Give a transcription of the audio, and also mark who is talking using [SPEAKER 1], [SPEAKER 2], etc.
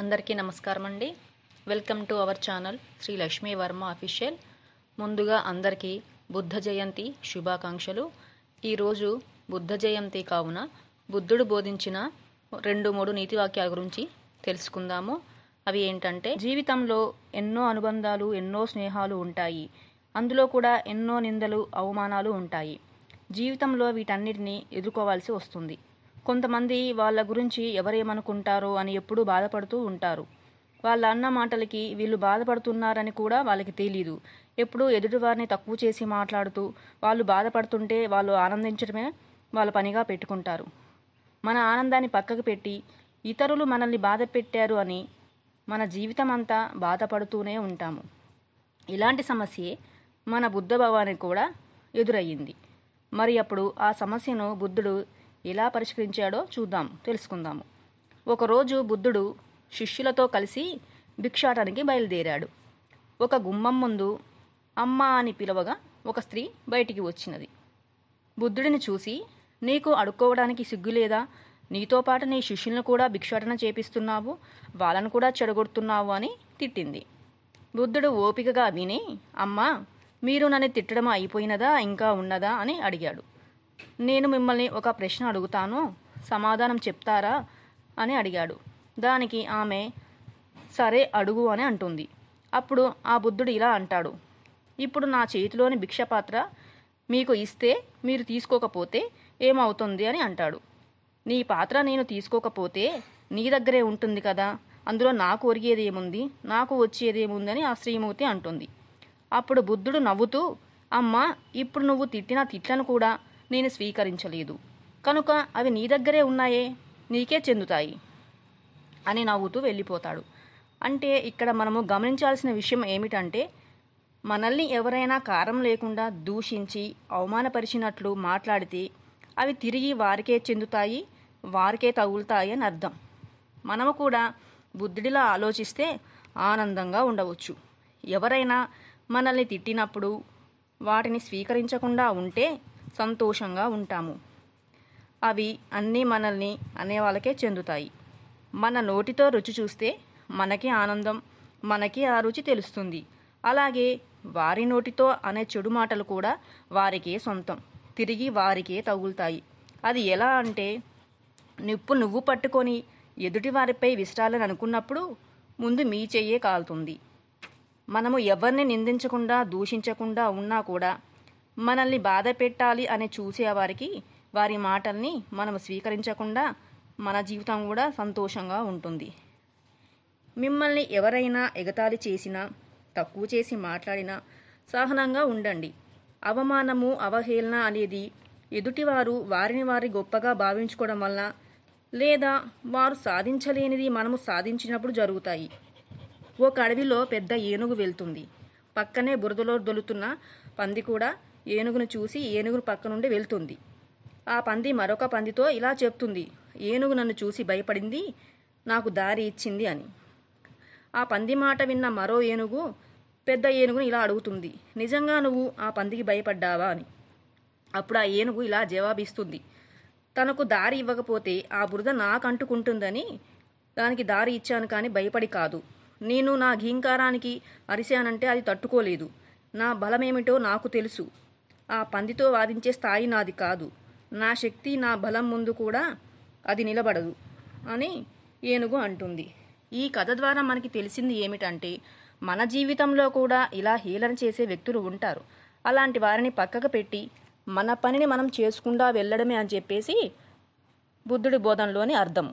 [SPEAKER 1] అందరికీ నమస్కారం అండి welcome to our channel Shri Lakshmi Varma official ముందుగా అందరికీ బుద్ధ జయంతి శుభాకాంక్షలు ఈరోజు బుద్ధ జయంతి కావున బుద్ధుడు బోధించిన రెండు మూడు నీతి వాక్యాల గురించి తెలుసుకుందాము అవి ఏంటంటే జీవితంలో ఎన్నో అనుబంధాలు ఎన్నో స్నేహాలు ఉంటాయి అందులో కూడా ఎన్నో నిందలు అవమానాలు ఉంటాయి జీవితంలో వీటన్నిటిని ఎదుర్కోవాల్సి వస్తుంది కొంతమంది వాళ్ళ గురించి ఎవరేమనుకుంటారో అని ఎప్పుడూ బాధపడుతూ ఉంటారు వాళ్ళ అన్న మాటలకి వీళ్ళు బాధపడుతున్నారని కూడా వాళ్ళకి తెలీదు ఎప్పుడూ ఎదుటివారిని తక్కువ చేసి మాట్లాడుతూ వాళ్ళు బాధపడుతుంటే వాళ్ళు ఆనందించడమే వాళ్ళ పనిగా పెట్టుకుంటారు మన ఆనందాన్ని పక్కకు పెట్టి ఇతరులు మనల్ని బాధ పెట్టారు అని మన జీవితం అంతా బాధపడుతూనే ఉంటాము ఇలాంటి సమస్యే మన బుద్ధ భవానికి కూడా ఎదురయ్యింది మరి అప్పుడు ఆ సమస్యను బుద్ధుడు ఎలా పరిష్కరించాడో చూద్దాం తెలుసుకుందాము ఒకరోజు బుద్ధుడు శిష్యులతో కలిసి భిక్షాటానికి బయలుదేరాడు ఒక గుమ్మం ముందు అమ్మ అని పిలవగా ఒక స్త్రీ బయటికి వచ్చినది బుద్ధుడిని చూసి నీకు అడుక్కోవడానికి సిగ్గులేదా నీతో పాటు నీ శిష్యులను కూడా భిక్షాటన చేపిస్తున్నావు వాళ్ళను కూడా చెడగొడుతున్నావు అని తిట్టింది బుద్ధుడు ఓపికగా విని అమ్మా మీరు నన్ను తిట్టడం అయిపోయినదా ఇంకా ఉన్నదా అని అడిగాడు నేను మిమ్మల్ని ఒక ప్రశ్న అడుగుతాను సమాధానం చెప్తారా అని అడిగాడు దానికి ఆమె సరే అడుగు అని అంటుంది అప్పుడు ఆ బుద్ధుడు ఇలా అంటాడు ఇప్పుడు నా చేతిలోని భిక్షపాత్ర మీకు ఇస్తే మీరు తీసుకోకపోతే ఏమవుతుంది అని అంటాడు నీ పాత్ర నేను తీసుకోకపోతే నీ దగ్గరే ఉంటుంది కదా అందులో నాకు ఒరిగేది ఏముంది నాకు వచ్చేది అని ఆ శ్రీమూర్తి అంటుంది అప్పుడు బుద్ధుడు నవ్వుతూ అమ్మ ఇప్పుడు నువ్వు తిట్టిన తిట్లను కూడా నేను స్వీకరించలేదు కనుక అవి నీ దగ్గరే ఉన్నాయే నీకే చెందుతాయి అని నవ్వుతూ వెళ్ళిపోతాడు అంటే ఇక్కడ మనము గమనించాల్సిన విషయం ఏమిటంటే మనల్ని ఎవరైనా కారం లేకుండా దూషించి అవమానపరిచినట్లు మాట్లాడితే అవి తిరిగి వారికే చెందుతాయి వారికే తగులుతాయి అని అర్థం మనము కూడా బుద్ధుడిలా ఆలోచిస్తే ఆనందంగా ఉండవచ్చు ఎవరైనా మనల్ని తిట్టినప్పుడు వాటిని స్వీకరించకుండా ఉంటే సంతోషంగా ఉంటాము అవి అన్నీ మనల్ని అనేవాళ్ళకే చెందుతాయి మన నోటితో రుచి చూస్తే మనకి ఆనందం మనకి ఆ రుచి తెలుస్తుంది అలాగే వారి నోటితో అనే చెడు మాటలు కూడా వారికే సొంతం తిరిగి వారికే తగులుతాయి అది ఎలా అంటే నిప్పు నువ్వు పట్టుకొని ఎదుటి వారిపై విసరాలని అనుకున్నప్పుడు ముందు మీ చెయ్యే కాలుతుంది మనము ఎవరిని నిందించకుండా దూషించకుండా ఉన్నా కూడా మనల్ని బాధ పెట్టాలి అని చూసేవారికి వారి మాటల్ని మనం స్వీకరించకుండా మన జీవితం కూడా సంతోషంగా ఉంటుంది మిమ్మల్ని ఎవరైనా ఎగతాళి చేసినా తక్కువ చేసి మాట్లాడినా సహనంగా ఉండండి అవమానము అవహేళన అనేది ఎదుటివారు వారిని వారి గొప్పగా భావించుకోవడం వల్ల లేదా వారు సాధించలేనిది మనము సాధించినప్పుడు జరుగుతాయి ఒక అడవిలో పెద్ద ఏనుగు వెళ్తుంది పక్కనే బురదలో దొలుతున్న పంది కూడా ఏనుగును చూసి ఏనుగును పక్కనుండి వెళ్తుంది ఆ పంది మరొక పందితో ఇలా చెప్తుంది ఏనుగు నన్ను చూసి భయపడింది నాకు దారి ఇచ్చింది అని ఆ పంది మాట విన్న మరో ఏనుగు పెద్ద ఏనుగును ఇలా అడుగుతుంది నిజంగా నువ్వు ఆ పందికి భయపడ్డావా అని అప్పుడు ఆ ఏనుగు ఇలా జవాబిస్తుంది తనకు దారి ఇవ్వకపోతే ఆ బురద నాకు అంటుకుంటుందని దానికి దారి ఇచ్చాను కానీ భయపడి కాదు నేను నా ఘీంకారానికి అరిశానంటే అది తట్టుకోలేదు నా బలమేమిటో నాకు తెలుసు ఆ పందితో వాదించే స్థాయి నాది కాదు నా శక్తి నా బలం ముందు కూడా అది నిలబడదు అని ఏనుగు అంటుంది ఈ కథ ద్వారా మనకి తెలిసింది ఏమిటంటే మన జీవితంలో కూడా ఇలా హీలన చేసే వ్యక్తులు ఉంటారు అలాంటి వారిని పక్కకు పెట్టి మన పనిని మనం చేసుకుంటా వెళ్ళడమే అని చెప్పేసి బుద్ధుడి బోధనలోని అర్థం